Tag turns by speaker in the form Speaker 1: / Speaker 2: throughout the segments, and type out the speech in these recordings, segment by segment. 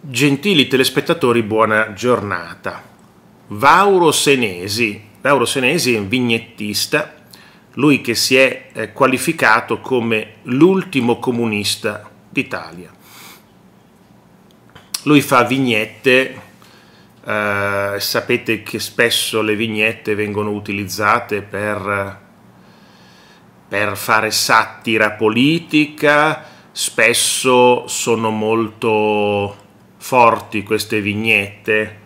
Speaker 1: Gentili telespettatori, buona giornata. Vauro Senesi. Vauro Senesi è un vignettista, lui che si è eh, qualificato come l'ultimo comunista d'Italia. Lui fa vignette, eh, sapete che spesso le vignette vengono utilizzate per, per fare satira politica, spesso sono molto forti queste vignette.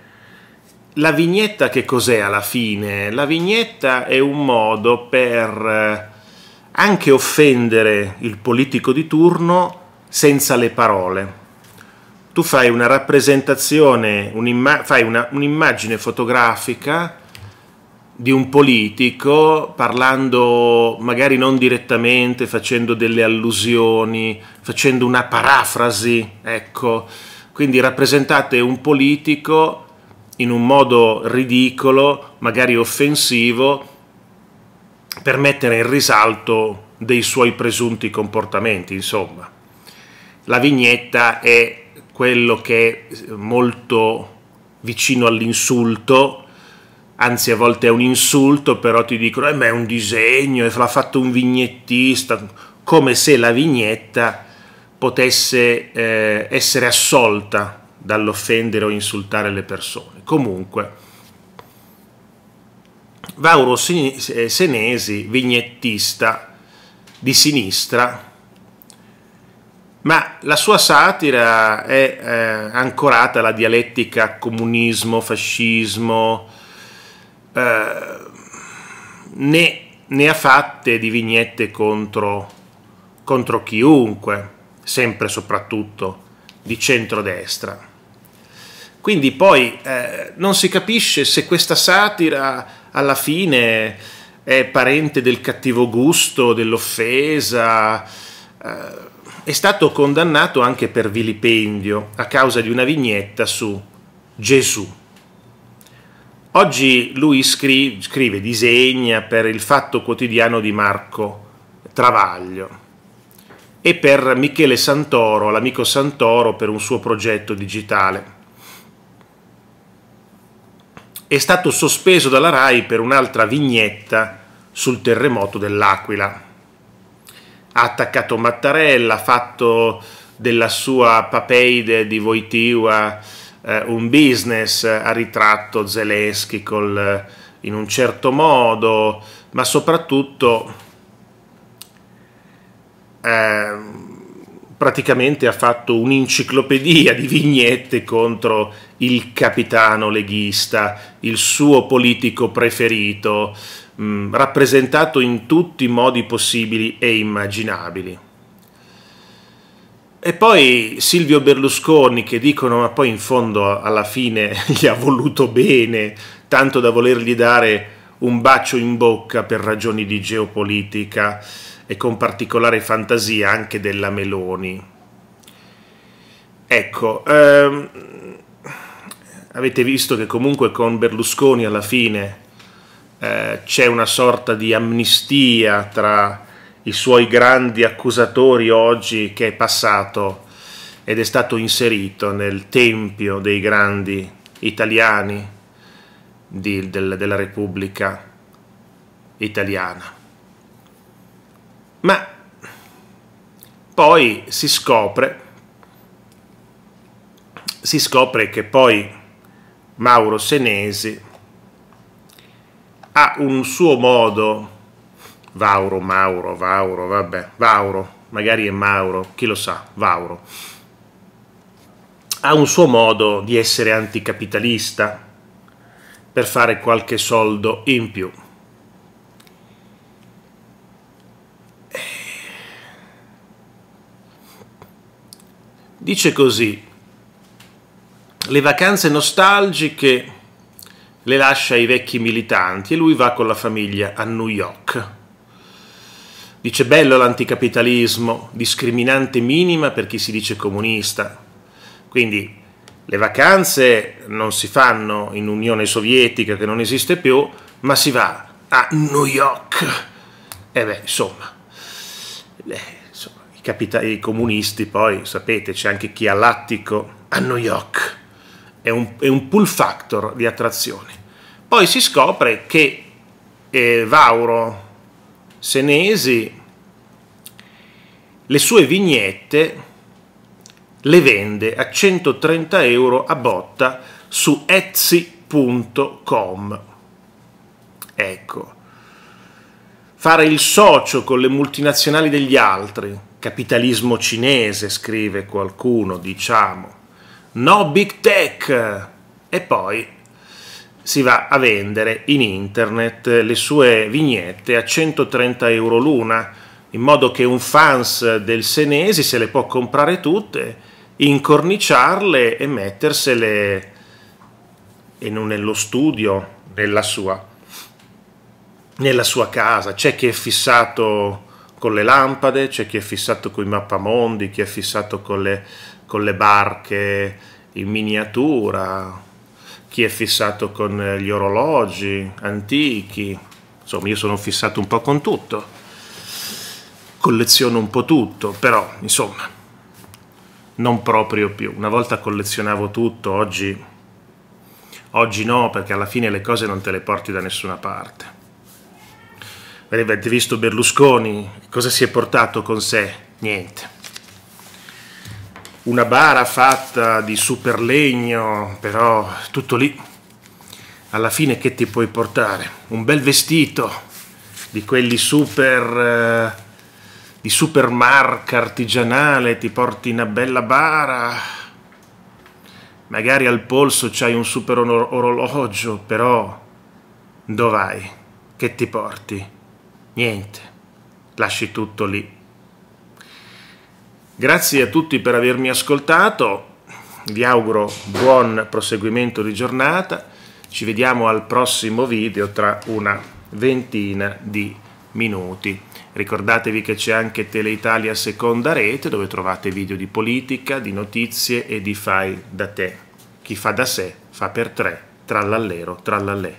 Speaker 1: La vignetta che cos'è alla fine? La vignetta è un modo per eh, anche offendere il politico di turno senza le parole. Tu fai una rappresentazione, un'imma- fai una, un'immagine fotografica di un politico parlando magari non direttamente, facendo delle allusioni, facendo una parafrasi, ecco quindi rappresentate un politico in un modo ridicolo, magari offensivo, per mettere in risalto dei suoi presunti comportamenti, insomma. La vignetta è quello che è molto vicino all'insulto, anzi a volte è un insulto, però ti dicono, eh, ma è un disegno, l'ha fatto un vignettista, come se la vignetta potesse eh, essere assolta dall'offendere o insultare le persone. Comunque, Vauro eh, Senesi, vignettista di sinistra, ma la sua satira è eh, ancorata alla dialettica comunismo-fascismo, eh, ne, ne, ha fatte di vignette contro, contro chiunque sempre e soprattutto di centrodestra. Quindi poi eh, non si capisce se questa satira alla fine è parente del cattivo gusto, dell'offesa. Eh, è stato condannato anche per vilipendio a causa di una vignetta su Gesù. Oggi lui scrive, scrive disegna per il Fatto Quotidiano di Marco Travaglio e per Michele Santoro, l'amico Santoro, per un suo progetto digitale. È stato sospeso dalla RAI per un'altra vignetta sul terremoto dell'Aquila. Ha attaccato Mattarella, ha fatto della sua Papeide di Voitiva eh, un business, ha ritratto Zelensky col, in un certo modo, ma soprattutto Ehm, praticamente ha fatto un'enciclopedia di vignette contro il capitano leghista, il suo politico preferito, mh, mm, rappresentato in tutti i modi possibili e immaginabili. E poi Silvio Berlusconi che dicono ma poi in fondo alla fine gli ha voluto bene, tanto da volergli dare un bacio in bocca per ragioni di geopolitica e con particolare fantasia anche della Meloni. Ecco, ehm, avete visto che comunque con Berlusconi alla fine eh, c'è una sorta di amnistia tra i suoi grandi accusatori oggi che è passato ed è stato inserito nel tempio dei grandi italiani di, del, della Repubblica italiana ma poi si scopre, si scopre che poi Mauro Senesi ha un suo modo, Vauro, Mauro, Vauro, vabbè, Vauro, magari è Mauro, chi lo sa, Vauro, ha un suo modo di essere anticapitalista per fare qualche soldo in più. Dice così, le vacanze nostalgiche le lascia ai vecchi militanti e lui va con la famiglia a New York. Dice bello l'anticapitalismo, discriminante minima per chi si dice comunista. Quindi le vacanze non si fanno in Unione Sovietica che non esiste più, ma si va a New York. E eh beh, insomma. Eh, capita- i comunisti, poi sapete, c'è anche chi ha l'attico a New York, è un, è un pull factor di attrazione. Poi si scopre che eh, Vauro Senesi le sue vignette le vende a 130 euro a botta su etsy.com. Ecco, fare il socio con le multinazionali degli altri, capitalismo cinese, scrive qualcuno, diciamo. No big tech! E poi si va a vendere in internet le sue vignette a 130 euro l'una, in modo che un fans del Senesi se le può comprare tutte, incorniciarle e mettersele in un, nello studio, nella sua, nella sua casa. C'è chi è fissato con le lampade, c'è chi è fissato con i mappamondi, chi è fissato con le, con le barche in miniatura, chi è fissato con eh, gli orologi antichi, insomma io sono fissato un po' con tutto, colleziono un po' tutto, però insomma non proprio più. Una volta collezionavo tutto, oggi, oggi no perché alla fine le cose non te le porti da nessuna parte avete visto Berlusconi, cosa si è portato con sé? Niente. Una bara fatta di super legno, però tutto lì. Alla fine che ti puoi portare? Un bel vestito di quelli super... Eh, di super marca artigianale, ti porti una bella bara, magari al polso c'hai un super orologio, però dov'hai? Che ti porti? niente, lasci tutto lì. Grazie a tutti per avermi ascoltato, vi auguro buon proseguimento di giornata, ci vediamo al prossimo video tra una ventina di minuti. Ricordatevi che c'è anche Teleitalia Seconda Rete dove trovate video di politica, di notizie e di fai da te. Chi fa da sé fa per tre, trallallero, trallallè.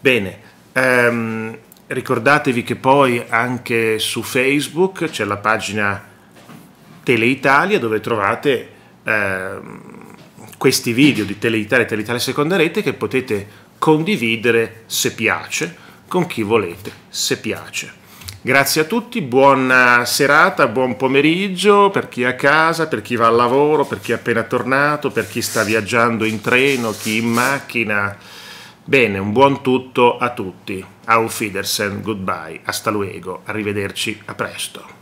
Speaker 1: Bene, um, Ricordatevi che poi anche su Facebook c'è la pagina Teleitalia dove trovate eh, questi video di Teleitalia e Teleitalia Seconda Rete che potete condividere se piace con chi volete, se piace. Grazie a tutti, buona serata, buon pomeriggio per chi è a casa, per chi va al lavoro, per chi è appena tornato, per chi sta viaggiando in treno, chi in macchina Bene, un buon tutto a tutti. Auf Wiedersehen, goodbye, hasta luego, arrivederci, a presto.